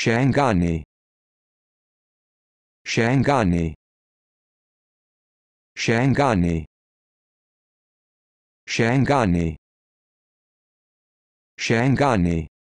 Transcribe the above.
Shangani Shangani Shangani Shangani Shangani